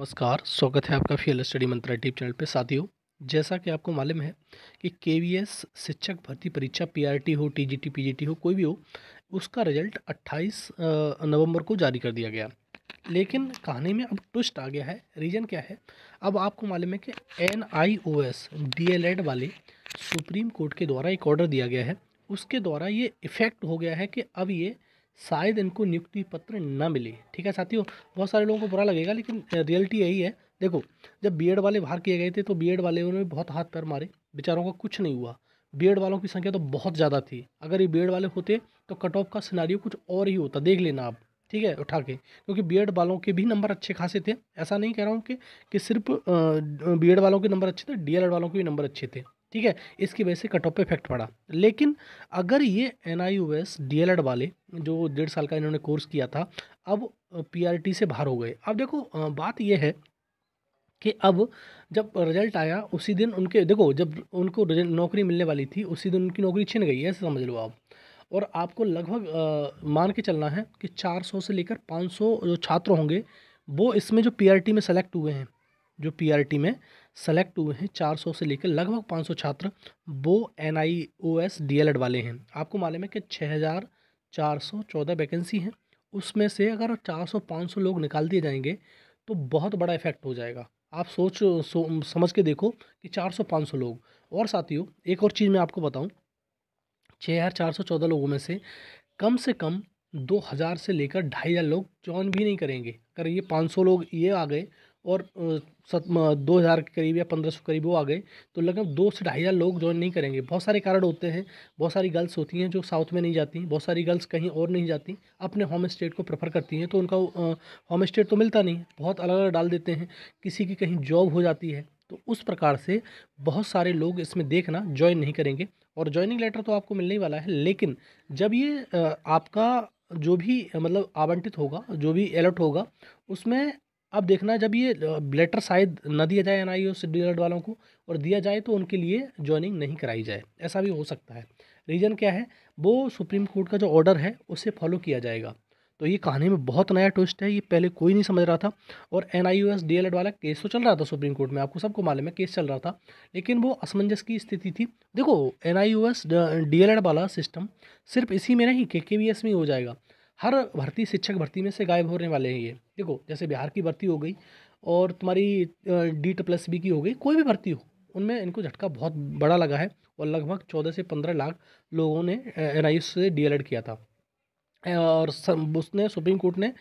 नमस्कार स्वागत है आपका feel study mantra YouTube channel पे साथियों जैसा कि आपको मालूम है कि के शिक्षक भर्ती परीक्षा पीआरटी हो टीजीटी पीजीटी हो कोई भी हो उसका रिजल्ट 28 नवंबर को जारी कर दिया गया लेकिन कहानी में अब ट्विस्ट आ गया है रीज़न क्या है अब आपको मालूम है कि N I O S D L Ed वाले सुप्रीम कोर्ट के द्वारा एक ऑर्डर दिया गया है उसके द्वारा ये इफ़ेक्ट हो गया है कि अब ये शायद इनको नियुक्ति पत्र न मिले ठीक है साथियों बहुत सारे लोगों को बुरा लगेगा लेकिन रियलिटी यही है देखो जब बीएड वाले बाहर किए गए थे तो बीएड वाले ने बहुत हाथ पैर मारे बेचारों का कुछ नहीं हुआ बीएड वालों की संख्या तो बहुत ज़्यादा थी अगर ये बीएड वाले होते तो कट ऑफ का सिनारियो कुछ और ही होता देख लेना आप ठीक है उठा के क्योंकि एड वालों के भी नंबर अच्छे खासे थे ऐसा नहीं कह रहा हूँ कि कि सिर्फ एड वालों के नंबर अच्छे थे एड वालों के भी नंबर अच्छे थे ठीक है इसकी वजह से कट ऑफ पर इफेक्ट पड़ा लेकिन अगर ये N I U S D L Ed वाले जो डेढ़ साल का इन्होंने कोर्स किया था अब पी आर टी से बाहर हो गए अब देखो बात यह है कि अब जब रिजल्ट आया उसी दिन उनके देखो जब उनको नौकरी मिलने वाली थी उसी दिन उनकी नौकरी छिन गई है ऐसे समझ लो आप और आपको लगभग मान के चलना है कि 400 से लेकर 500 जो छात्र होंगे वो इसमें जो पीआरटी में सेलेक्ट हुए हैं जो पीआरटी में सेलेक्ट हुए हैं 400 से लेकर लगभग 500 छात्र वो N I O S D L Ed वाले हैं आपको मालूम है कि छः हज़ार चार सौ चौदह वैकेंसी हैं उसमें से अगर 400-500 लोग निकाल दिए जाएंगे तो बहुत बड़ा इफेक्ट हो जाएगा आप सोच सो, समझ के देखो कि 400-500 लोग और साथियों एक और चीज़ मैं आपको बताऊँ छः हज़ार चार सौ चौदह लोगों में से कम से कम दो हज़ार से लेकर ढाई हज़ार लोग जॉइन भी नहीं करेंगे अगर ये पाँच सौ लोग ये आ गए और सत दो हज़ार के करीब या पंद्रह सौ करीब वो आ गए तो लगभग दो से ढाई हज़ार लोग ज्वाइन नहीं करेंगे बहुत सारे कारण होते हैं बहुत सारी गर्ल्स होती हैं जो साउथ में नहीं जाती बहुत सारी गर्ल्स कहीं और नहीं जाती अपने होम स्टेट को प्रेफर करती हैं तो उनका होम स्टेट तो मिलता नहीं बहुत अलग अलग डाल देते हैं किसी की कहीं जॉब हो जाती है तो उस प्रकार से बहुत सारे लोग इसमें देखना ज्वाइन नहीं करेंगे और ज्वाइनिंग लेटर तो आपको मिलने वाला है लेकिन जब ये आपका जो भी मतलब आवंटित होगा जो भी अलर्ट होगा उसमें अब देखना जब ये लेटर शायद न दिया जाए एन से डीलर वालों को और दिया जाए तो उनके लिए ज्वाइनिंग नहीं कराई जाए ऐसा भी हो सकता है रीज़न क्या है वो सुप्रीम कोर्ट का जो ऑर्डर है उसे फॉलो किया जाएगा तो ये कहानी में बहुत नया ट्विस्ट है ये पहले कोई नहीं समझ रहा था और N I U S D L Ed वाला केस तो चल रहा था सुप्रीम कोर्ट में आपको सबको मालूम है केस चल रहा था लेकिन वो असमंजस की स्थिति थी देखो N I U S D L Ed वाला सिस्टम सिर्फ इसी में नहीं के के वी एस में हो जाएगा हर भर्ती शिक्षक भर्ती में से गायब होने वाले हैं ये देखो जैसे बिहार की भर्ती हो गई और तुम्हारी डी प्लस बी की हो गई कोई भी भर्ती हो उनमें इनको झटका बहुत बड़ा लगा है और लगभग चौदह से पंद्रह लाख लोगों ने एन से डी किया था और उसने सुप्रीम कोर्ट ने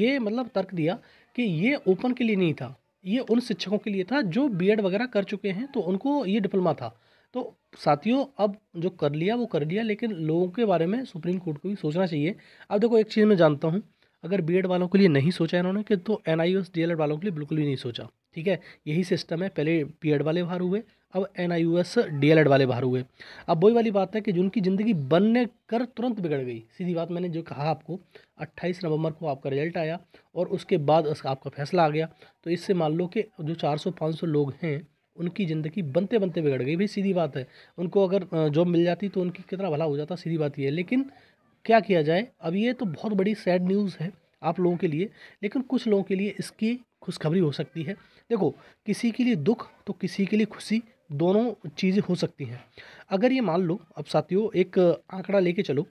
ये मतलब तर्क दिया कि ये ओपन के लिए नहीं था ये उन शिक्षकों के लिए था जो बीएड वगैरह कर चुके हैं तो उनको ये डिप्लोमा था तो साथियों अब जो कर लिया वो कर लिया लेकिन लोगों के बारे में सुप्रीम कोर्ट को भी सोचना चाहिए अब देखो एक चीज़ मैं जानता हूँ अगर बी वालों के लिए नहीं सोचा इन्होंने कि तो एन आई वालों के लिए बिल्कुल भी नहीं सोचा ठीक है यही सिस्टम है पहले बी वाले बाहर हुए अब N I U S D L Ed वाले बाहर हुए अब वही वाली बात है कि जिनकी ज़िंदगी बनने कर तुरंत बिगड़ गई सीधी बात मैंने जो कहा आपको 28 नवंबर को आपका रिजल्ट आया और उसके बाद उसका आपका फैसला आ गया तो इससे मान लो कि जो 400-500 लोग हैं उनकी ज़िंदगी बनते बनते बिगड़ गई भाई सीधी बात है उनको अगर जॉब मिल जाती तो उनकी कितना भला हो जाता सीधी बात ये है लेकिन क्या किया जाए अब ये तो बहुत बड़ी सैड न्यूज़ है आप लोगों के लिए लेकिन कुछ लोगों के लिए इसकी खुशखबरी हो सकती है देखो किसी के लिए दुख तो किसी के लिए खुशी दोनों चीज़ें हो सकती हैं अगर ये मान लो अब साथियों एक आंकड़ा लेके चलो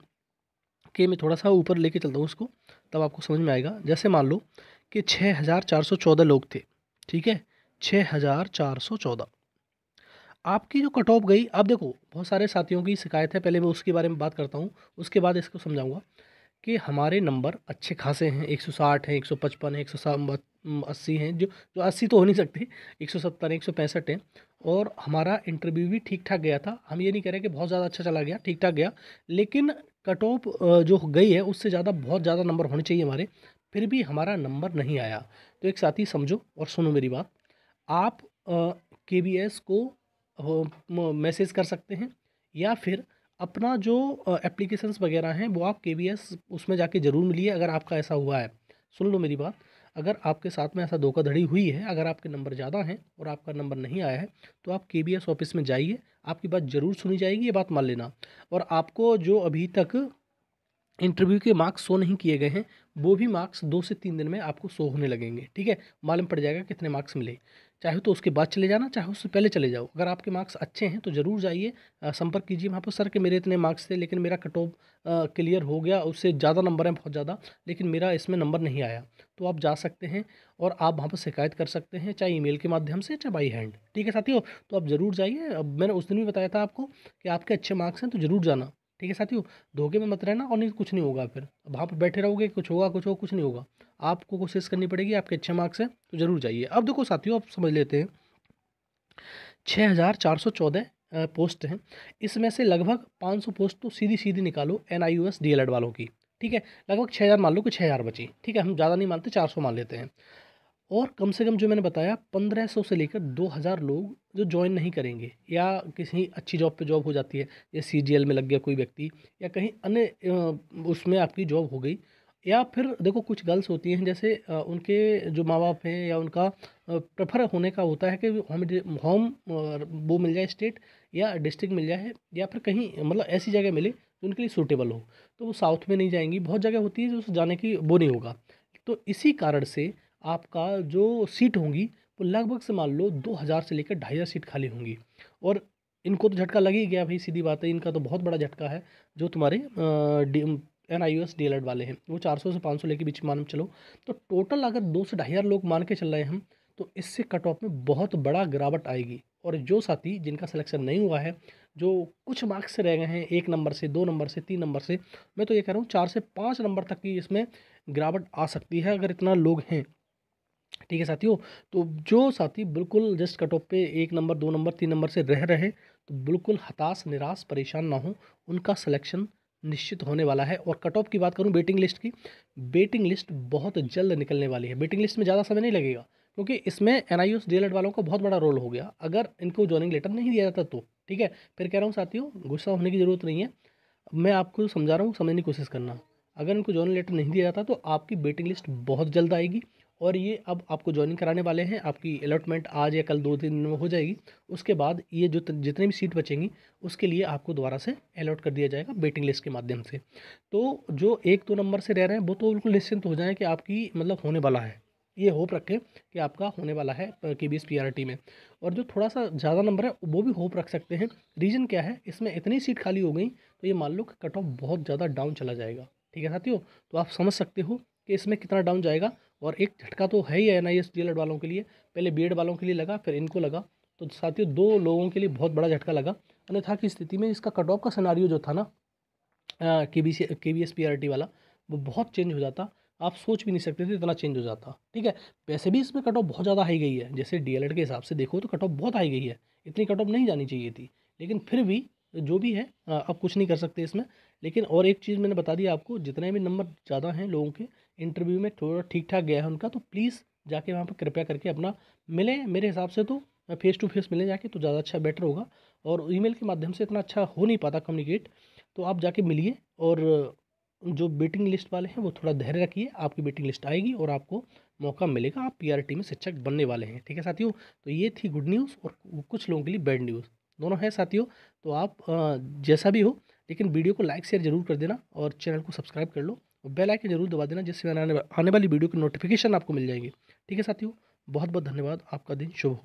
कि मैं थोड़ा सा ऊपर लेके चलता हूँ उसको तब आपको समझ में आएगा जैसे मान लो कि छः हज़ार चार सौ चौदह लोग थे ठीक है छः हज़ार चार सौ चौदह आपकी जो कट ऑफ गई अब देखो बहुत सारे साथियों की शिकायत है पहले मैं उसके बारे में बात करता हूँ उसके बाद इसको समझाऊँगा कि हमारे नंबर अच्छे खासे हैं एक सौ साठ हैं एक सौ पचपन एक सौ अस्सी हैं जो जो अस्सी तो हो नहीं सकते एक सौ सत्तर एक सौ पैंसठ हैं और हमारा इंटरव्यू भी ठीक ठाक गया था हम ये नहीं कह रहे कि बहुत ज़्यादा अच्छा चला गया ठीक ठाक गया लेकिन कट ऑफ जो गई है उससे ज़्यादा बहुत ज़्यादा नंबर होने चाहिए हमारे फिर भी हमारा नंबर नहीं आया तो एक साथी समझो और सुनो मेरी बात आप के बी एस को मैसेज कर सकते हैं या फिर अपना जो एप्लीकेशंस वगैरह हैं वो आप के बी एस उसमें जाके ज़रूर मिलिए अगर आपका ऐसा हुआ है सुन लो मेरी बात अगर आपके साथ में ऐसा धोखाधड़ी हुई है अगर आपके नंबर ज़्यादा हैं और आपका नंबर नहीं आया है तो आप के बी एस ऑफिस में जाइए आपकी बात ज़रूर सुनी जाएगी ये बात मान लेना और आपको जो अभी तक इंटरव्यू के मार्क्स शो नहीं किए गए हैं वो भी मार्क्स दो से तीन दिन में आपको शो होने लगेंगे ठीक है मालूम पड़ जाएगा कितने मार्क्स मिले चाहे तो उसके बाद चले जाना चाहे उससे पहले चले जाओ अगर आपके मार्क्स अच्छे हैं तो ज़रूर जाइए संपर्क कीजिए वहाँ पर सर के मेरे इतने मार्क्स थे लेकिन मेरा कट ऑफ क्लियर हो गया उससे ज़्यादा नंबर हैं बहुत ज़्यादा लेकिन मेरा इसमें नंबर नहीं आया तो आप जा सकते हैं और आप वहाँ पर शिकायत कर सकते हैं चाहे ईमेल के माध्यम से चाहे बाई हैंड ठीक है साथियों तो आप ज़रूर जाइए अब मैंने उस दिन भी बताया था आपको कि आपके अच्छे मार्क्स हैं तो ज़रूर जाना ठीक है साथियों धोखे में मत रहना और नहीं कुछ नहीं होगा फिर वहाँ पर बैठे रहोगे कुछ होगा कुछ होगा कुछ नहीं होगा आपको कोशिश करनी पड़ेगी आपके अच्छे मार्क्स हैं तो ज़रूर जाइए अब देखो साथियों आप समझ लेते हैं छः हज़ार चार सौ चौदह पोस्ट हैं इसमें से लगभग पाँच सौ पोस्ट तो सीधी सीधी निकालो N I U S D L Ed वालों की ठीक है लगभग छः हज़ार मान लो कि छः हज़ार बची ठीक है हम ज़्यादा नहीं मानते चार सौ मान लेते हैं और कम से कम जो मैंने बताया पंद्रह सौ से लेकर दो हज़ार लोग जो ज्वाइन नहीं करेंगे या किसी अच्छी जॉब पे जॉब हो जाती है या सी जी एल में लग गया कोई व्यक्ति या कहीं अन्य उसमें आपकी जॉब हो गई या फिर देखो कुछ गर्ल्स होती हैं जैसे उनके जो माँ बाप हैं या उनका प्रेफर होने का होता है कि होम होम वो मिल जाए स्टेट या डिस्ट्रिक्ट मिल जाए या फिर कहीं मतलब ऐसी जगह मिले जो उनके लिए सूटेबल हो तो वो साउथ में नहीं जाएंगी बहुत जगह होती है जो जाने की वो नहीं होगा तो इसी कारण से आपका जो सीट होंगी वो लगभग से मान लो दो हज़ार से लेकर ढाई हज़ार सीट खाली होंगी और इनको तो झटका लग ही गया भाई सीधी बात है इनका तो बहुत बड़ा झटका है जो तुम्हारे एन आई एस डी वाले हैं वो सौ से सौ लेके बीच मान चलो तो टोटल अगर दो से ढाई हज़ार लोग मान के चल रहे हैं हम तो इससे कट ऑफ में बहुत बड़ा गिरावट आएगी और जो साथी जिनका सिलेक्शन नहीं हुआ है जो कुछ मार्क्स से रह गए हैं एक नंबर से दो नंबर से तीन नंबर से मैं तो ये कह रहा हूँ चार से पाँच नंबर तक की इसमें गिरावट आ सकती है अगर इतना लोग हैं ठीक है साथियों तो जो साथी बिल्कुल जस्ट कट ऑफ पे एक नंबर दो नंबर तीन नंबर से रह रहे तो बिल्कुल हताश निराश परेशान ना हो उनका सिलेक्शन निश्चित होने वाला है और कट ऑफ की बात करूँ वेटिंग लिस्ट की वेटिंग लिस्ट बहुत जल्द निकलने वाली है वेटिंग लिस्ट में ज़्यादा समय नहीं लगेगा क्योंकि इसमें एन आई एस वालों का बहुत बड़ा रोल हो गया अगर इनको ज्वाइनिंग लेटर नहीं दिया जाता तो ठीक है फिर कह रहा हूँ साथियों गुस्सा होने की ज़रूरत नहीं है मैं आपको समझा रहा हूँ समझने की कोशिश करना अगर इनको ज्वाइनिंग लेटर नहीं दिया जाता तो आपकी वेटिंग लिस्ट बहुत जल्द आएगी और ये अब आपको ज्वाइनिंग कराने वाले हैं आपकी अलॉटमेंट आज या कल दो दिन में हो जाएगी उसके बाद ये जो जितने भी सीट बचेंगी उसके लिए आपको दोबारा से अलॉट कर दिया जाएगा वेटिंग लिस्ट के माध्यम से तो जो एक दो तो नंबर से रह रहे हैं वो तो बिल्कुल निश्चिंत हो जाएँ कि आपकी मतलब होने वाला है ये होप रखें कि आपका होने वाला है K B S P R T में और जो थोड़ा सा ज़्यादा नंबर है वो भी होप रख सकते हैं रीज़न क्या है इसमें इतनी सीट खाली हो गई तो ये मान लो कि कट ऑफ बहुत ज़्यादा डाउन चला जाएगा ठीक है साथियों तो आप समझ सकते हो कि इसमें कितना डाउन जाएगा और एक झटका तो है ही एन आई एस वालों के लिए पहले बी e वालों के लिए लगा फिर इनको लगा तो साथियों दो लोगों के लिए बहुत बड़ा झटका लगा अन्यथा की स्थिति में इसका कट ऑफ का सिनारियो जो था ना के B C K B S P R T वाला वो बहुत चेंज हो जाता आप सोच भी नहीं सकते थे इतना चेंज हो जाता ठीक है वैसे भी इसमें कट ऑफ बहुत ज़्यादा हाई गई है जैसे डी e के हिसाब से देखो तो कट ऑफ बहुत हाई गई है इतनी कट ऑफ नहीं जानी चाहिए थी लेकिन फिर भी जो भी है आप कुछ नहीं कर सकते इसमें लेकिन और एक चीज़ मैंने बता दी आपको जितने भी नंबर ज़्यादा हैं लोगों के इंटरव्यू में थोड़ा ठीक ठाक गया है उनका तो प्लीज़ जाके वहाँ पर कृपया करके अपना मिलें मेरे हिसाब से तो फेस टू फेस मिलें जाके तो ज़्यादा अच्छा बेटर होगा और ईमेल के माध्यम से इतना अच्छा हो नहीं पाता कम्युनिकेट तो आप जाके मिलिए और जो वेटिंग लिस्ट वाले हैं वो थोड़ा धैर्य रखिए आपकी वेटिंग लिस्ट आएगी और आपको मौका मिलेगा आप टी में शिक्षक बनने वाले हैं ठीक है साथियों तो ये थी गुड न्यूज़ और कुछ लोगों के लिए बैड न्यूज़ दोनों हैं साथियों तो आप जैसा भी हो लेकिन वीडियो को लाइक शेयर जरूर कर देना और चैनल को सब्सक्राइब कर लो बेल आइकन जरूर दबा देना जिससे आने वाली वीडियो की नोटिफिकेशन आपको मिल जाएंगे ठीक है साथियों बहुत बहुत धन्यवाद आपका दिन शुभ हो